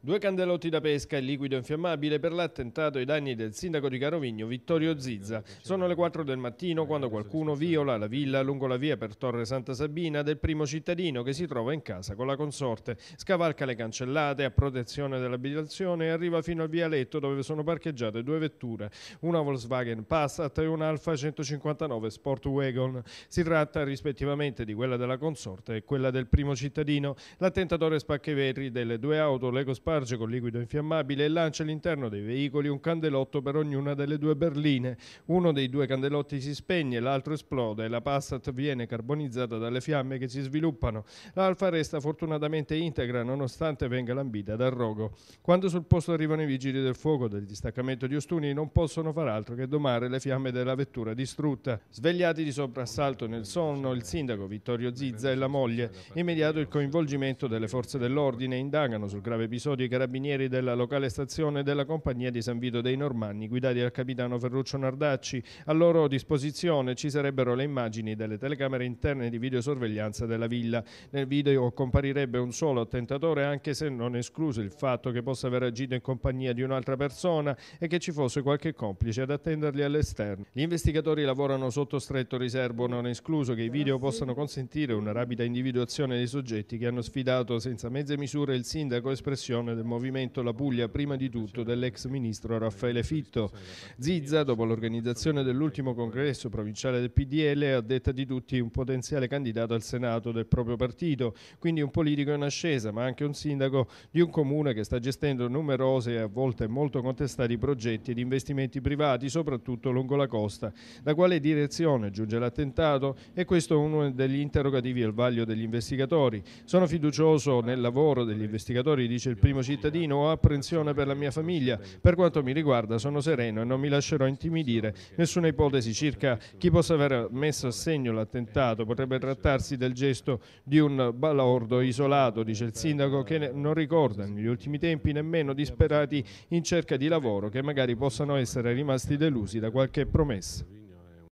Due candelotti da pesca e liquido infiammabile per l'attentato ai danni del sindaco di Carovigno Vittorio Zizza. Sono le 4 del mattino quando qualcuno viola la villa lungo la via per Torre Santa Sabina del primo cittadino che si trova in casa con la consorte. Scavalca le cancellate a protezione dell'abitazione e arriva fino al vialetto dove sono parcheggiate due vetture, una Volkswagen Passat e un'Alfa 159 Sport Wagon. Si tratta rispettivamente di quella della consorte e quella del primo cittadino. L'attentatore spacca i vetri delle due auto Lego Spacca sparge con liquido infiammabile e lancia all'interno dei veicoli un candelotto per ognuna delle due berline. Uno dei due candelotti si spegne, l'altro esplode e la Passat viene carbonizzata dalle fiamme che si sviluppano. L'Alfa resta fortunatamente integra nonostante venga lambita dal rogo. Quando sul posto arrivano i vigili del fuoco del distaccamento di Ostuni non possono far altro che domare le fiamme della vettura distrutta. Svegliati di soprassalto nel sonno il sindaco Vittorio Zizza e la moglie, immediato il coinvolgimento delle forze dell'ordine indagano sul grave episodio i carabinieri della locale stazione della compagnia di San Vito dei Normanni, guidati dal capitano Ferruccio Nardacci. A loro disposizione ci sarebbero le immagini delle telecamere interne di videosorveglianza della villa. Nel video comparirebbe un solo attentatore, anche se non escluso il fatto che possa aver agito in compagnia di un'altra persona e che ci fosse qualche complice ad attenderli all'esterno. Gli investigatori lavorano sotto stretto riservo, non escluso che i video possano consentire una rapida individuazione dei soggetti che hanno sfidato senza mezze misure il sindaco espressione persone del Movimento La Puglia, prima di tutto dell'ex ministro Raffaele Fitto. Zizza, dopo l'organizzazione dell'ultimo congresso provinciale del PDL, ha detta di tutti un potenziale candidato al Senato del proprio partito, quindi un politico in ascesa, ma anche un sindaco di un comune che sta gestendo numerose e a volte molto contestati progetti di investimenti privati, soprattutto lungo la costa. Da quale direzione giunge l'attentato? E questo è uno degli interrogativi al vaglio degli investigatori. Sono fiducioso nel lavoro degli investigatori, dice il primo primo cittadino ho apprensione per la mia famiglia. Per quanto mi riguarda sono sereno e non mi lascerò intimidire. Nessuna ipotesi circa chi possa aver messo a segno l'attentato potrebbe trattarsi del gesto di un balordo isolato, dice il sindaco, che non ricorda negli ultimi tempi nemmeno disperati in cerca di lavoro che magari possano essere rimasti delusi da qualche promessa.